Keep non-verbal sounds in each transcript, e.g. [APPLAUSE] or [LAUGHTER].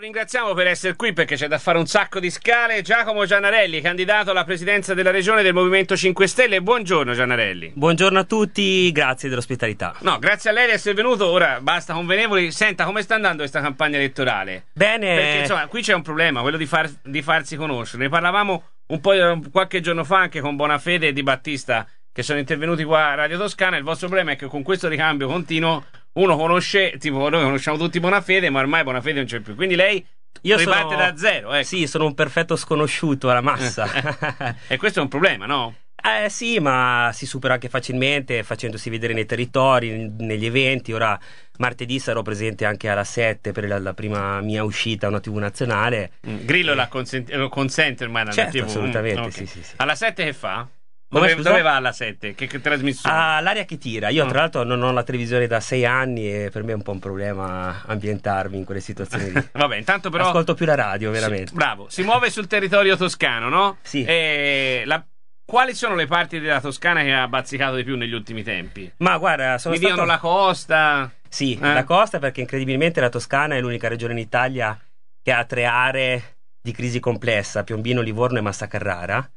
Ringraziamo per essere qui perché c'è da fare un sacco di scale. Giacomo Gianarelli, candidato alla presidenza della regione del Movimento 5 Stelle. Buongiorno Gianarelli. Buongiorno a tutti, grazie dell'ospitalità. No, grazie a lei di essere venuto. Ora basta convenevoli. Senta, come sta andando questa campagna elettorale? Bene. Perché insomma, qui c'è un problema, quello di, far, di farsi conoscere. Ne parlavamo un po' qualche giorno fa anche con Bonafede e Di Battista che sono intervenuti qua a Radio Toscana. Il vostro problema è che con questo ricambio continuo uno conosce, tipo noi conosciamo tutti Bonafede, ma ormai Bonafede non c'è più. Quindi lei io riparte sono... da zero. Ecco. Sì, sono un perfetto sconosciuto alla massa. Eh, eh. e questo è un problema, no? Eh sì, ma si supera anche facilmente facendosi vedere nei territori, negli eventi. Ora martedì sarò presente anche alla 7 per la, la prima mia uscita a una TV nazionale. Mm. Grillo eh. la consente, lo consente ormai alla certo, TV. Mm, assolutamente, mm, okay. sì, sì, sì. Alla 7 che fa? Dove, dove, va la 7? Che, che trasmissione? Ah, l'aria che tira. Io, ah. tra l'altro, non ho la televisione da sei anni e per me è un po' un problema ambientarmi in quelle situazioni lì. [LAUGHS] Vabbè, intanto però. Ascolto più la radio, veramente. Sì, bravo. Si muove sul territorio toscano, no? Sì. E la... Quali sono le parti della Toscana che ha bazzicato di più negli ultimi tempi? Ma guarda, sono Mi stato... dicono la costa. Sì, eh? la costa perché incredibilmente la Toscana è l'unica regione in Italia che ha tre aree di crisi complessa, Piombino, Livorno e Massa Carrara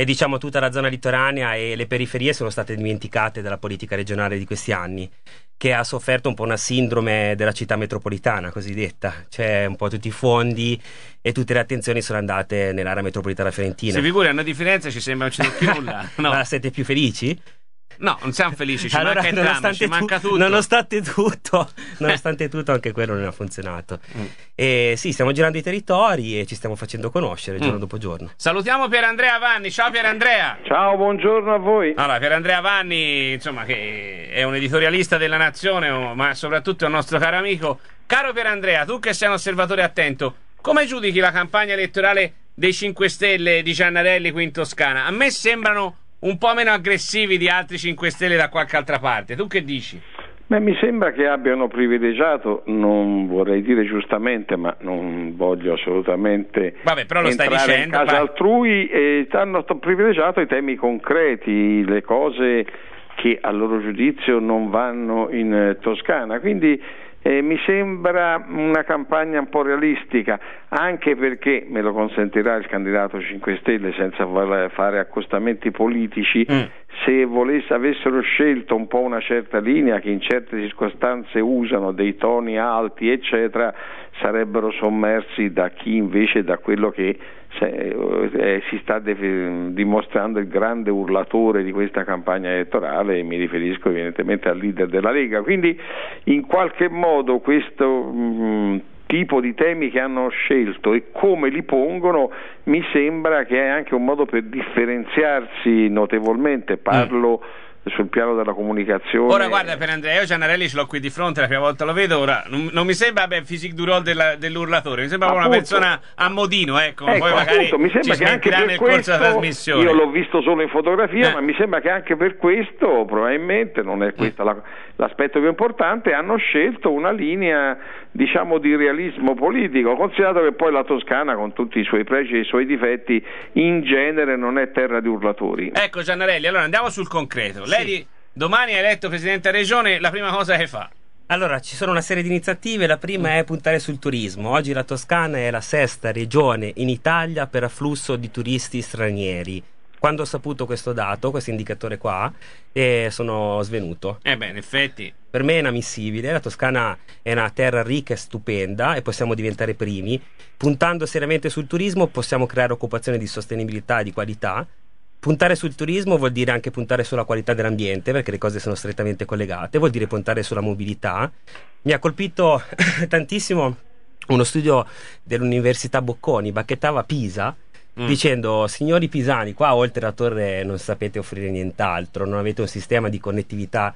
e diciamo tutta la zona litoranea e le periferie sono state dimenticate dalla politica regionale di questi anni, che ha sofferto un po' una sindrome della città metropolitana cosiddetta, cioè un po' tutti i fondi e tutte le attenzioni sono andate nell'area metropolitana fiorentina. Se vi pure hanno Firenze ci sembra non c'è più nulla. [LAUGHS] No. Ma siete più felici? No, non siamo felici, ci allora, manca entrambi, ci manca tutto. Nonostante tutto, [LAUGHS] nonostante tutto anche quello non ha funzionato. Mm. E sì, stiamo girando i territori e ci stiamo facendo conoscere mm. giorno dopo giorno. Salutiamo Pierandrea Vanni, ciao Pierandrea. Ciao, buongiorno a voi. Allora, Pierandrea Vanni, insomma, che è un editorialista della Nazione, oh, ma soprattutto è un nostro caro amico. Caro Pierandrea, tu che sei un osservatore attento, come giudichi la campagna elettorale dei 5 Stelle di Giannarelli qui in Toscana? A me sembrano un po' meno aggressivi di altri 5 Stelle da qualche altra parte. Tu che dici? Beh, mi sembra che abbiano privilegiato, non vorrei dire giustamente, ma non voglio assolutamente Vabbè, però lo entrare stai dicendo, in casa ma... altrui, eh, hanno privilegiato i temi concreti, le cose che a loro giudizio non vanno in eh, Toscana. Quindi eh, mi sembra una campagna un po' realistica, anche perché, me lo consentirà il candidato 5 Stelle senza fare accostamenti politici, mm. se volesse, avessero scelto un po' una certa linea che in certe circostanze usano dei toni alti, eccetera, sarebbero sommersi da chi invece da quello che eh, eh, si sta dimostrando il grande urlatore di questa campagna elettorale e mi riferisco evidentemente al leader della Lega. Quindi in qualche modo questo mm, tipo di temi che hanno scelto e come li pongono mi sembra che è anche un modo per differenziarsi notevolmente. Parlo mm sul piano della comunicazione. Ora guarda per Andrea, io Giannarelli ce l'ho qui di fronte, la prima volta lo vedo, ora non, non mi sembra beh, physique du role della, dell'urlatore, mi sembra appunto. una persona a modino, ecco, ecco poi magari appunto, mi sembra che anche per nel corso della trasmissione. Io l'ho visto solo in fotografia, eh. ma mi sembra che anche per questo, probabilmente non è questo la, l'aspetto più importante, hanno scelto una linea diciamo di realismo politico, considerato che poi la Toscana con tutti i suoi pregi e i suoi difetti in genere non è terra di urlatori. Ecco Giannarelli, allora andiamo sul concreto. Lei Vedi, domani è eletto presidente della regione, la prima cosa che fa. Allora, ci sono una serie di iniziative, la prima è puntare sul turismo. Oggi la Toscana è la sesta regione in Italia per afflusso di turisti stranieri. Quando ho saputo questo dato, questo indicatore qua, eh, sono svenuto. Eh beh, in effetti. Per me è inammissibile, la Toscana è una terra ricca e stupenda e possiamo diventare primi. Puntando seriamente sul turismo possiamo creare occupazione di sostenibilità e di qualità Puntare sul turismo vuol dire anche puntare sulla qualità dell'ambiente, perché le cose sono strettamente collegate, vuol dire puntare sulla mobilità. Mi ha colpito [LAUGHS] tantissimo uno studio dell'Università Bocconi, bacchettava Pisa, Mm. dicendo signori pisani qua oltre la torre non sapete offrire nient'altro non avete un sistema di connettività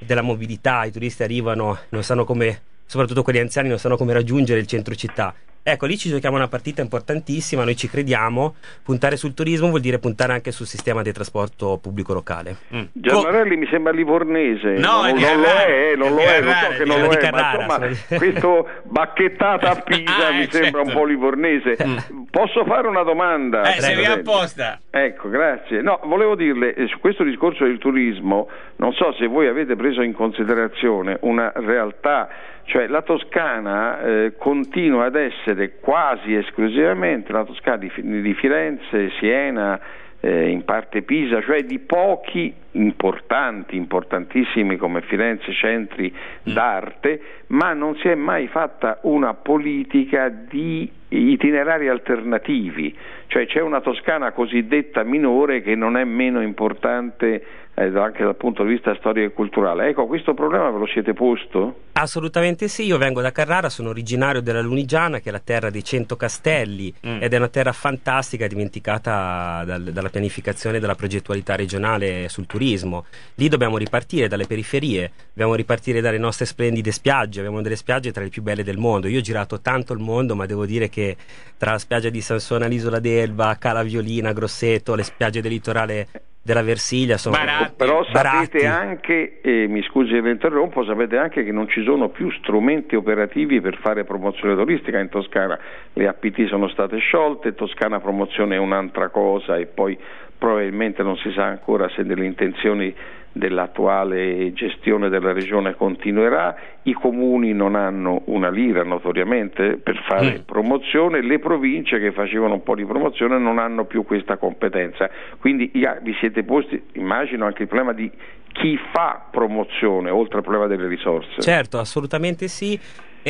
della mobilità i turisti arrivano non sanno come soprattutto quelli anziani non sanno come raggiungere il centro città Ecco, lì ci giochiamo una partita importantissima, noi ci crediamo, puntare sul turismo vuol dire puntare anche sul sistema di trasporto pubblico locale. Mm. Ecco, Gianmarelli oh. mi sembra livornese, no, non, eh, non lo è, non lo è, lo so che non lo è, ma insomma [LAUGHS] questo bacchettata a Pisa ah, mi eh, certo. sembra un po' livornese. Mm. Posso fare una domanda? Eh, se sei apposta. Ecco, grazie. No, volevo dirle, eh, su questo discorso del turismo, non so se voi avete preso in considerazione una realtà cioè la Toscana eh, continua ad essere quasi esclusivamente la Toscana di, di Firenze, Siena, eh, in parte Pisa, cioè di pochi importanti, importantissimi come Firenze centri mm. d'arte, ma non si è mai fatta una politica di itinerari alternativi, cioè c'è una Toscana cosiddetta minore che non è meno importante eh, anche dal punto di vista storico e culturale. Ecco, questo problema ve lo siete posto? Assolutamente sì, io vengo da Carrara, sono originario della Lunigiana, che è la terra dei cento castelli, mm. ed è una terra fantastica dimenticata dal, dalla pianificazione e dalla progettualità regionale sul turismo. Lì dobbiamo ripartire dalle periferie, dobbiamo ripartire dalle nostre splendide spiagge, abbiamo delle spiagge tra le più belle del mondo. Io ho girato tanto il mondo, ma devo dire che tra la spiaggia di Sansona, l'isola d'Elba, Cala Violina, Grosseto, le spiagge del litorale della Versilia. Sono barati, però sapete barati. anche, eh, mi scusi se vi interrompo, sapete anche che non ci sono più strumenti operativi per fare promozione turistica in Toscana. Le APT sono state sciolte, Toscana Promozione è un'altra cosa e poi probabilmente non si sa ancora se delle intenzioni dell'attuale gestione della regione continuerà, i comuni non hanno una lira notoriamente per fare mm. promozione, le province che facevano un po' di promozione non hanno più questa competenza. Quindi vi siete posti, immagino, anche il problema di chi fa promozione oltre al problema delle risorse. Certo, assolutamente sì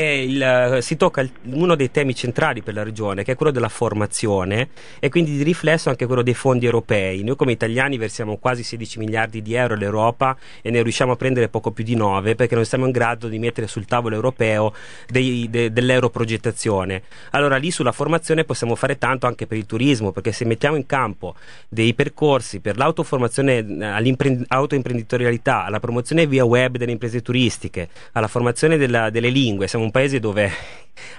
il, eh, si tocca uno dei temi centrali per la regione, che è quello della formazione e quindi di riflesso anche quello dei fondi europei. Noi come italiani versiamo quasi 16 miliardi di euro all'Europa e ne riusciamo a prendere poco più di 9 perché non siamo in grado di mettere sul tavolo europeo dei, de, dell'europrogettazione. Allora lì sulla formazione possiamo fare tanto anche per il turismo, perché se mettiamo in campo dei percorsi per l'autoformazione eh, all'autoimprenditorialità, alla promozione via web delle imprese turistiche, alla formazione della, delle lingue, siamo un paese dove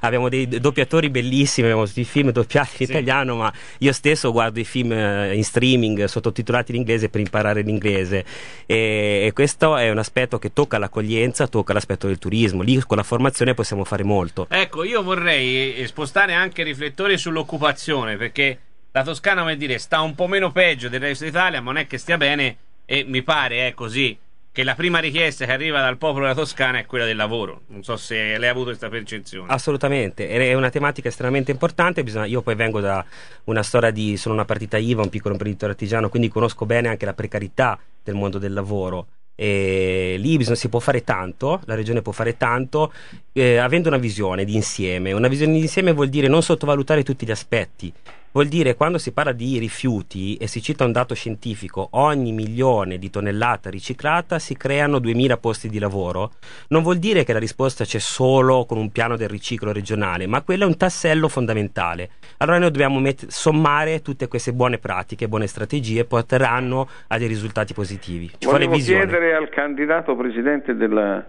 abbiamo dei doppiatori bellissimi, abbiamo tutti i film doppiati in sì. italiano, ma io stesso guardo i film eh, in streaming sottotitolati in inglese per imparare l'inglese e, e questo è un aspetto che tocca l'accoglienza, tocca l'aspetto del turismo, lì con la formazione possiamo fare molto. Ecco, io vorrei eh, spostare anche il riflettore sull'occupazione perché la Toscana, come dire, sta un po' meno peggio del resto d'Italia, ma non è che stia bene e mi pare è così che la prima richiesta che arriva dal popolo della Toscana è quella del lavoro. Non so se lei ha avuto questa percezione. Assolutamente, è una tematica estremamente importante. Io poi vengo da una storia di sono una partita IVA, un piccolo imprenditore artigiano, quindi conosco bene anche la precarietà del mondo del lavoro. E lì bisogna, si può fare tanto, la regione può fare tanto, eh, avendo una visione di insieme. Una visione di insieme vuol dire non sottovalutare tutti gli aspetti Vuol dire quando si parla di rifiuti e si cita un dato scientifico, ogni milione di tonnellata riciclata si creano 2000 posti di lavoro. Non vuol dire che la risposta c'è solo con un piano del riciclo regionale, ma quello è un tassello fondamentale. Allora noi dobbiamo met- sommare tutte queste buone pratiche, buone strategie porteranno a dei risultati positivi. Ci Volevo chiedere al candidato presidente della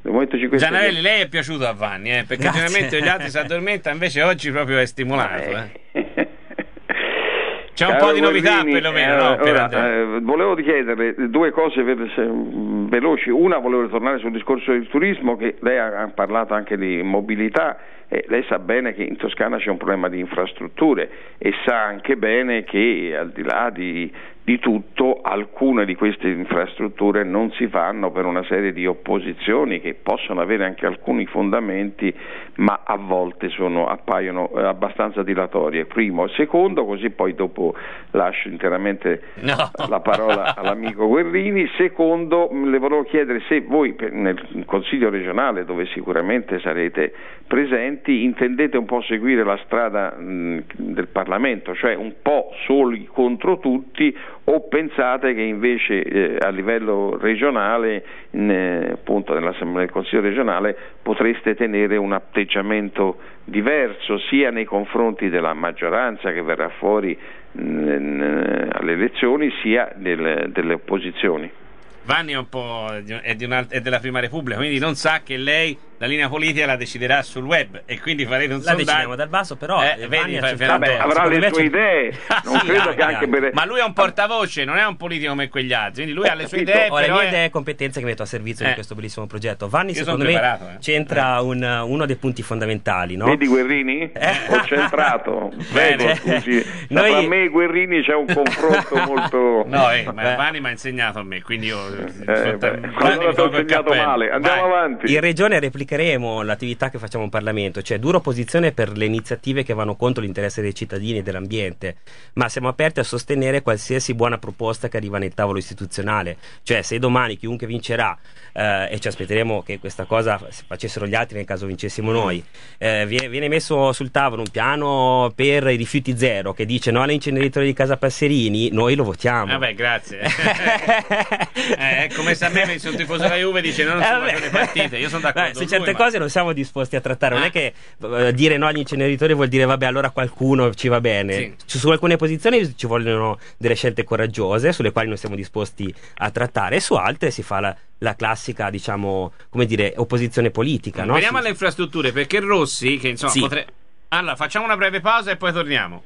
Gianarelli, lei è piaciuto a Vanni, eh? perché Grazie. generalmente gli altri si addormentano, invece oggi proprio è stimolato. Eh. eh. C'è un Caro po' di novità Guerrini, perlomeno. Eh, no, per ora, eh, volevo chiederle due cose veloci. Una volevo ritornare sul discorso del turismo, che lei ha parlato anche di mobilità. Eh, lei sa bene che in Toscana c'è un problema di infrastrutture e sa anche bene che al di là di di tutto alcune di queste infrastrutture non si fanno per una serie di opposizioni che possono avere anche alcuni fondamenti ma a volte sono, appaiono eh, abbastanza dilatorie. Primo, secondo, così poi dopo lascio interamente no. [LAUGHS] la parola all'amico Guerrini. Secondo, le volevo chiedere se voi nel Consiglio regionale dove sicuramente sarete presenti intendete un po' seguire la strada mh, del Parlamento, cioè un po' soli contro tutti o pensate che invece eh, a livello regionale, in, eh, appunto nell'Assemblea del Consiglio regionale, potreste tenere un atteggiamento diverso sia nei confronti della maggioranza che verrà fuori mh, alle elezioni sia del, delle opposizioni? Vanni è, è, è, della Prima Repubblica, quindi non sa che lei la linea politica la deciderà sul web e quindi farete un la sondaggio. La decidiamo dal basso, però eh, vedi, fa, Ferrando, vabbè, avrà le sue idee. [LAUGHS] Non sì, credo ah, che anche per... Ma lui è un portavoce, non è un politico come quegli altri, quindi lui ha le sue idee. Ho le mie idee e competenze che metto a servizio eh. di questo bellissimo progetto. Vanni, Io secondo me, eh. c'entra eh. un, uno dei punti fondamentali. No? Vedi Guerrini? Eh. Ho centrato. [LAUGHS] Eh, vedi, cioè, scusi. [LAUGHS] Noi... Tra me e Guerrini c'è un confronto molto... No, eh, ma eh. Vanni mi ha insegnato a me, quindi io... Eh, sono t- allora ti ho insegnato male. Andiamo avanti. In regione ha giustificheremo l'attività che facciamo in Parlamento, cioè dura opposizione per le iniziative che vanno contro l'interesse dei cittadini e dell'ambiente, ma siamo aperti a sostenere qualsiasi buona proposta che arriva nel tavolo istituzionale, cioè se domani chiunque vincerà eh, e ci aspetteremo che questa cosa facessero gli altri nel caso vincessimo noi, eh, viene, viene, messo sul tavolo un piano per i rifiuti zero che dice no all'inceneritore di Casa Passerini, noi lo votiamo. Vabbè, ah grazie. [LAUGHS] eh, come sapete, sono tifoso della Juve dice no, non eh, sono le partite, io sono d'accordo. Beh, certe ma... cose non siamo disposti a trattare. Ah. Non è ah. che uh, dire no agli inceneritori vuol dire vabbè, allora qualcuno ci va bene. Sì. su alcune posizioni ci vogliono delle scelte coraggiose sulle quali non siamo disposti a trattare, su altre si fa la, la classica, diciamo, come dire, opposizione politica. No? Veniamo sì. alle infrastrutture perché Rossi, che insomma, sì. potre... allora facciamo una breve pausa e poi torniamo.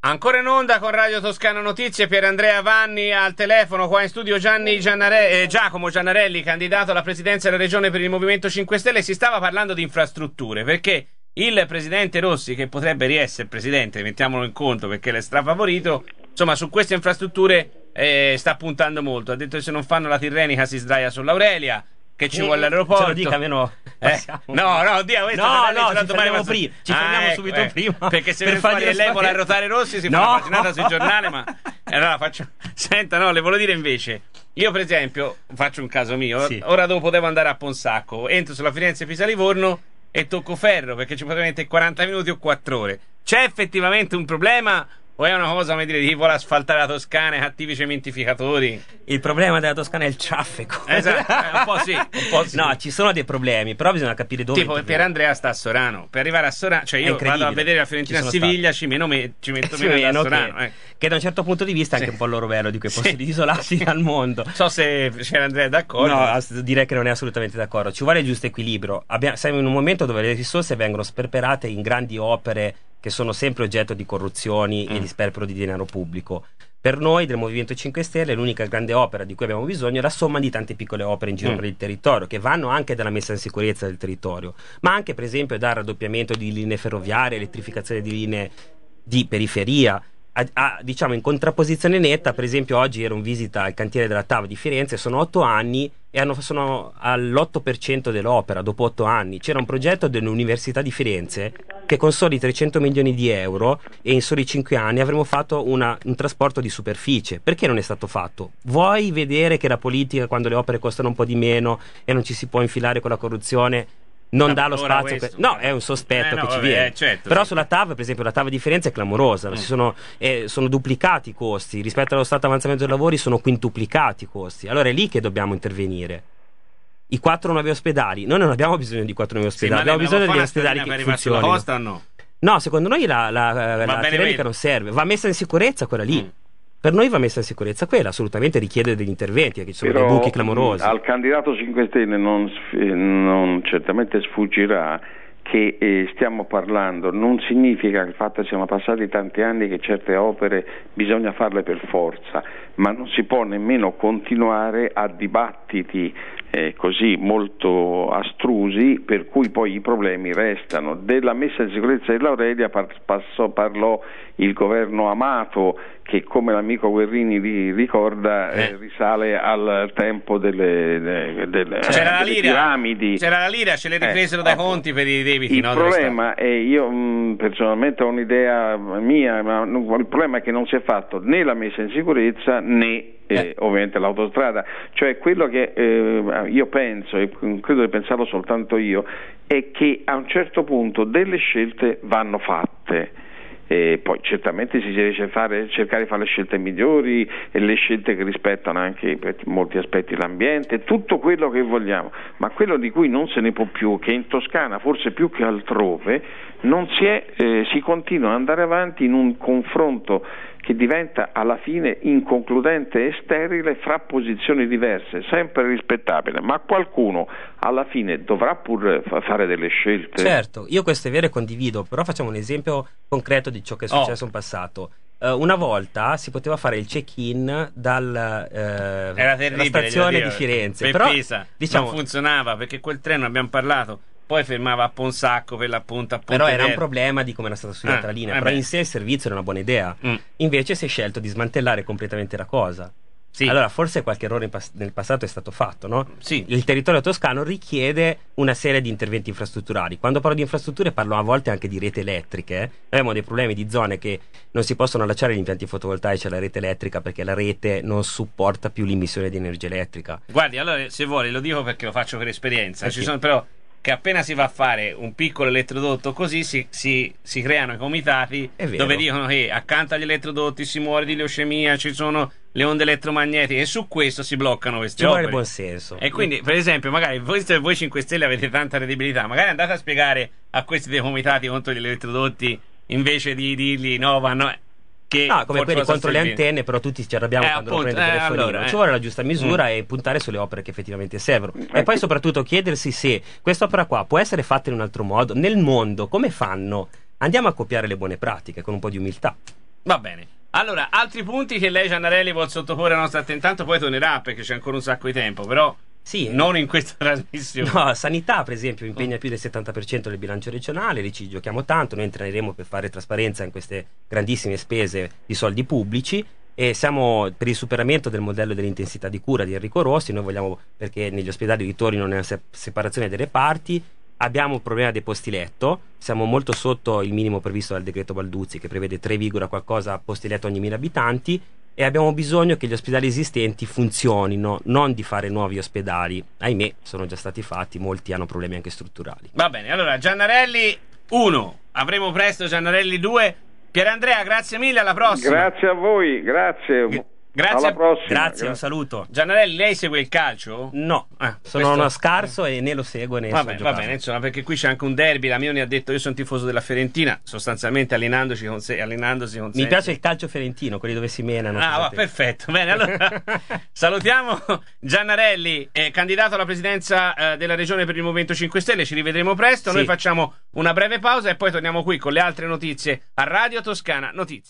Ancora in onda con Radio Toscana Notizie, Pier Andrea Vanni al telefono, qua in studio Gianni Giannare- eh, Giacomo Giannarelli, candidato alla presidenza della regione per il Movimento 5 Stelle. Si stava parlando di infrastrutture perché il presidente Rossi, che potrebbe riessere presidente, mettiamolo in conto perché l'è strafavorito, insomma su queste infrastrutture eh, sta puntando molto. Ha detto che se non fanno la Tirrenica si sdraia sull'Aurelia che ci eh, vuole eh, l'aeroporto. Ce lo dica meno. Eh? No, no, oddio, questo no, no, no ci fermiamo, prima. Ci ah, fermiamo ah, subito eh, prima. Perché se per fare lei vuole arrotare Rossi si no. fa una paginata sui giornali, ma [LAUGHS] allora faccio Senta, no, le volevo dire invece io, per esempio, faccio un caso mio. Sì. Ora dopo devo andare a Ponsacco. Entro sulla Firenze Pisa Livorno e tocco ferro perché ci potrebbe mettere 40 minuti o 4 ore. C'è effettivamente un problema o è una cosa, come dire, chi vuole asfaltare la Toscana e cattivi cementificatori? Il problema della Toscana è il traffico. Esatto, [LAUGHS] eh, un po' sì, un po' sì. No, ci sono dei problemi, però bisogna capire dove. Tipo, per Andrea sta a Sorano. Per arrivare a Sorano, cioè io vado a vedere la Fiorentina a Siviglia, ci, meno me, ci [LAUGHS] metto meno, meno a Sorano. Che, eh. che, da un certo punto di vista è anche sì. un po' il loro velo di quei posti sì. di isolarsi dal [LAUGHS] mondo. So se c'era Andrea d'accordo. No, direi che non è assolutamente d'accordo. Ci vuole il giusto equilibrio. Abbiamo, siamo in un momento dove le risorse vengono sperperate in grandi opere che sono sempre oggetto di corruzioni mm. e di sperpero di denaro pubblico. Per noi del Movimento 5 Stelle l'unica grande opera di cui abbiamo bisogno è la somma di tante piccole opere in giro mm. per il territorio, che vanno anche dalla messa in sicurezza del territorio, ma anche per esempio dal raddoppiamento di linee ferroviarie, elettrificazione di linee di periferia, a, a, diciamo in contrapposizione netta, per esempio oggi ero in visita al cantiere della TAV di Firenze, sono otto anni e hanno, sono all'8% dell'opera dopo 8 anni. C'era un progetto dell'Università di Firenze che con soli 300 milioni di euro e in soli 5 anni avremmo fatto una, un trasporto di superficie. Perché non è stato fatto? Vuoi vedere che la politica, quando le opere costano un po' di meno e non ci si può infilare con la corruzione, non dà lo spazio per... no è un sospetto eh, no, che ci vabbè, eh, viene certo, però sì. sulla TAV per esempio la TAV di Firenze è clamorosa mm. sono, eh, sono, duplicati i costi rispetto allo stato avanzamento dei lavori sono quintuplicati i costi allora è lì che dobbiamo intervenire i quattro nuovi ospedali noi non abbiamo bisogno di quattro nuovi ospedali sì, abbiamo bisogno di ospedali che funzionano no? no? secondo noi la, la, la, la non serve va messa in sicurezza quella lì mm per noi va messa in sicurezza quella, assolutamente richiede degli interventi, perché ci sono Però, dei buchi clamorosi. Al candidato 5 Stelle non, eh, non certamente sfuggirà che eh, stiamo parlando non significa che il fatto che siano passati tanti anni che certe opere bisogna farle per forza, ma non si può nemmeno continuare a dibattiti eh, così molto astrusi per cui poi i problemi restano. Della messa in sicurezza dell'Aurelia par- passò, parlò il governo Amato che come l'amico Guerrini ri- ricorda eh. Eh, risale al tempo delle, eh, delle, delle, c'era delle piramidi. C'era la lira, ce le eh, ripresero ecco. dai Conti per i debiti. Il no, problema è, io mh, mm, personalmente ho un'idea mia, ma il problema è che non si è fatto né la messa in sicurezza né eh. ovviamente l'autostrada, cioè quello che eh, io penso, e credo di pensarlo soltanto io, è che a un certo punto delle scelte vanno fatte. E poi certamente si deve fare, cercare di fare le scelte migliori, le scelte che rispettano anche per molti aspetti l'ambiente, tutto quello che vogliamo, ma quello di cui non se ne può più, che in Toscana forse più che altrove si, è, eh, si continua ad andare avanti in un confronto che diventa alla fine inconcludente e sterile fra posizioni diverse, sempre rispettabile, ma qualcuno alla fine dovrà pur fare delle scelte. Certo, io queste vere condivido, però facciamo un esempio concreto di ciò che è oh. successo oh. in passato. Uh, una volta si poteva fare il check-in eh, dalla uh, stazione di Firenze, per però Pisa diciamo, non funzionava perché quel treno abbiamo parlato poi fermava a Ponsacco per l'appunto a Ponte Però era un problema di come era stata studiata ah, la linea, eh però beh. in sé il servizio era una buona idea. Mm. Invece si è scelto di smantellare completamente la cosa. Sì. Allora, forse qualche errore pas- nel passato è stato fatto, no? Sì. Il territorio toscano richiede una serie di interventi infrastrutturali. Quando parlo di infrastrutture parlo a volte anche di rete elettriche. Noi eh. abbiamo dei problemi di zone che non si possono allacciare gli impianti fotovoltaici alla rete elettrica perché la rete non supporta più l'immissione di energia elettrica. Guardi, allora se vuole lo dico perché lo faccio per esperienza. Perché? Ci sono però che appena si va a fare un piccolo elettrodotto così si, si, si creano i comitati dove dicono che accanto agli elettrodotti si muore di leucemia, ci sono le onde elettromagnetiche e su questo si bloccano queste opere. Ci vuole senso. E quindi, per esempio, magari voi, voi 5 Stelle avete tanta credibilità, magari andate a spiegare a questi dei comitati contro gli elettrodotti invece di dirgli no, vanno che no, ah, come quelli contro le antenne, però tutti ci arrabbiamo eh, quando appunto, lo prende il eh, Allora, Ci eh. vuole la giusta misura mm. e puntare sulle opere che effettivamente servono. Mm. E poi soprattutto chiedersi se quest'opera qua può essere fatta in un altro modo. Nel mondo, come fanno? Andiamo a copiare le buone pratiche con un po' di umiltà. Va bene. Allora, altri punti che lei, Giannarelli, vuol sottoporre alla nostra attenzione. poi tornerà perché c'è ancora un sacco di tempo, però... Sì, non in questa [LAUGHS] trasmissione. No, sanità per esempio impegna più del 70% del bilancio regionale, lì ci giochiamo tanto, noi entreremo per fare trasparenza in queste grandissime spese di soldi pubblici e siamo per il superamento del modello dell'intensità di cura di Enrico Rossi, noi vogliamo perché negli ospedali di Torino non separazione delle parti, abbiamo un problema dei posti letto, siamo molto sotto il minimo previsto dal decreto Balduzzi che prevede 3, qualcosa posti letto ogni 1000 abitanti e abbiamo bisogno che gli ospedali esistenti funzionino, non di fare nuovi ospedali. Ahimè, sono già stati fatti, molti hanno problemi anche strutturali. Va bene, allora Giannarelli 1, avremo presto Giannarelli 2. Pierandrea, grazie mille, alla prossima. Grazie a voi, grazie. G- Grazie, Grazie, Grazie, un saluto. Giannarelli, lei segue il calcio? No, ah, sono questo... uno scarso e né lo seguo né va, bene, va bene, insomma, perché qui c'è anche un derby. La mia ne ha detto: Io sono tifoso della Fiorentina, sostanzialmente allenandoci con sé. allenandosi con Mi se... piace il calcio fiorentino, quelli dove si menano. Ah, va, perfetto. Bene, allora [LAUGHS] salutiamo Giannarelli, eh, candidato alla presidenza eh, della regione per il Movimento 5 Stelle. Ci rivedremo presto. Sì. Noi facciamo una breve pausa e poi torniamo qui con le altre notizie a Radio Toscana Notizie.